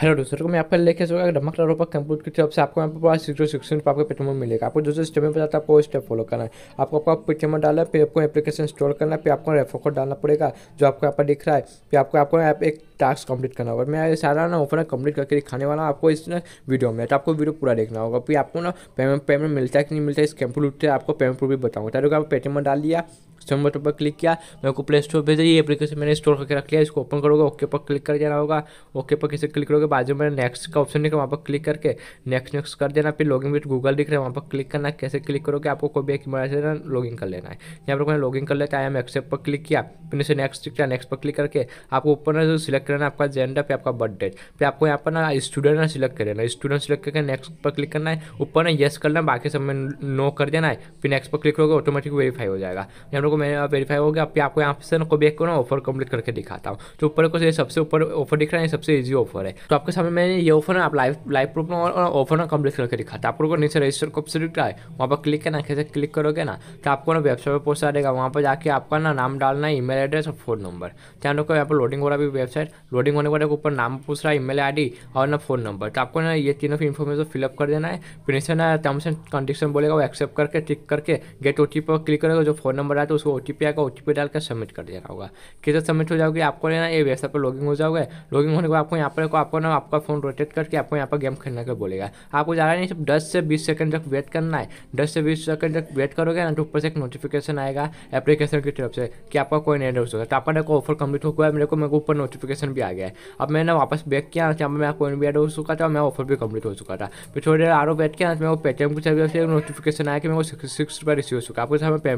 hello दोस्तों को तो मैं आपका लेके है डमक रोपा कंप्लीट की तरफ से आपको यहाँ पर पूरा सिक्सटी पर आपको पेटीएम मिलेगा आपको जो जो स्टेप में बताता है आपको स्टेप फॉलो करना है आपको आपका पेटीएम डालना है फिर आपको एप्लीकेशन इंस्टॉल करना है फिर आपको रेफर कोड डालना पड़ेगा जो आपको यहाँ पर दिख रहा है फिर आपको आपको ऐप एक टास्क कंप्लीट करना होगा मैं सारा ना ओपन कंप्लीट करके दिखाने वाला हूँ आपको इस ना वीडियो में तो आपको वीडियो पूरा देखना होगा फिर आपको ना पेमेंट पेमेंट मिलता है कि नहीं मिलता है इस कंप्यूट आपको पेमेंट प्रूफ भी बताऊँगा ताकि तो आपको पेटीएम डाल दिया बटन पर क्लिक किया मेरे को प्ले स्टोर भेजा ये एप्लीकेशन मैंने स्टोर करके रख लिया इसको ओपन करोगे ओके पर क्लिक कर देना होगा ओके पर किसे क्लिक करोगे बाजू में नेक्स्ट का ऑप्शन निकला वहाँ पर क्लिक करके नेक्स्ट नेक्स्ट कर देना फिर लॉगिन विथ गूगल दिख रहा है वहाँ पर क्लिक करना कैसे क्लिक करोगे आपको कोई भी एक मोबाइल से लॉगिन कर लेना है यहाँ पर मैंने इन कर लेता है एम एक्सेप्ट पर क्लिक किया फिर इसे नेक्स्ट किया रहा नेक्स्ट पर क्लिक करके आपको ऊपर सिलेक्ट तो करना आपका जेंडर पर आपका बर्थडे फिर आपको यहाँ पर ना स्टूडेंट ना सिलेक्ट कर लेना स्टूडेंट सिलेक्ट करके नेक्स्ट पर क्लिक करना है ऊपर ना येस करना बाकी सब में नो कर देना है फिर नेक्स्ट पर क्लिक करोगे ऑटोमेटिक वेरीफाई हो जाएगा यहाँ लोग देखो मेरा वेरीफाई हो गया आप आपको यहाँ से को बेक एक ऑफर कंप्लीट करके दिखाता हूँ तो ऊपर को सबसे ऊपर ऑफर दिख रहा है सबसे ईजी ऑफर है तो आपके सामने मैंने ये ऑफर आप लाइव लाइव प्रूफ में और ऑफर ना कंप्लीट करके दिखाता है आप लोगों को नीचे रजिस्टर को ऑप्शन दिख रहा है वहाँ पर क्लिक करना कैसे क्लिक करोगे ना तो आपको ना वेबसाइट पर पहुंचा देगा वहाँ पर जाकर आपका ना नाम डालना है ईमेल एड्रेस और फोन नंबर ध्यान रखो यहाँ पर लोडिंग हो रहा है वेबसाइट लोडिंग होने के ऊपर नाम पूछ रहा है ईमेल आईडी और ना फोन नंबर तो आपको ना ये तीनों की इन्फॉर्मेशन फिलअप कर देना है फिर नीचे ना टर्म्स एंड कंडीशन बोलेगा वो एक्सेप्ट करके टिक करके गेट ओ पर क्लिक करेगा जो फोन नंबर आया तो उसको ओ आएगा ओ टी डाल कर सबमिट कर देना होगा कैसे सबमिट हो जाओगे आपको ना ये वेबसाइट पर लॉगिंग हो जाओगे लॉगिंग होने के बाद आपको यहाँ पर आपको ना आपका फ़ोन रोटेट करके आपको यहाँ पर गेम खेलने का बोलेगा आपको ज़्यादा नहीं सिर्फ दस से बीस सेकंड तक वेट करना है दस से बीस सेकंड तक वेट करोगे ना तो ऊपर से एक नोटिफिकेशन आएगा एप्लीकेशन की तरफ से कि आपका कोई नहीं हो होगा तो आपका देखो ऑफर कंप्लीट हो गया मेरे को मेरे को ऊपर नोटिफिकेशन भी आ गया है अब मैंने वापस बैक किया ना मैं आपको भी एड हो चुका था और ऑफर भी कंप्लीट हो चुका था फिर थोड़ी देर आरोप बैठ किया मेरे को पेटीएम की तरफ से नोटिफिकेशन आया कि मेरे को सिक्स रुपये रिसीव हो चुका आपको पेमेंट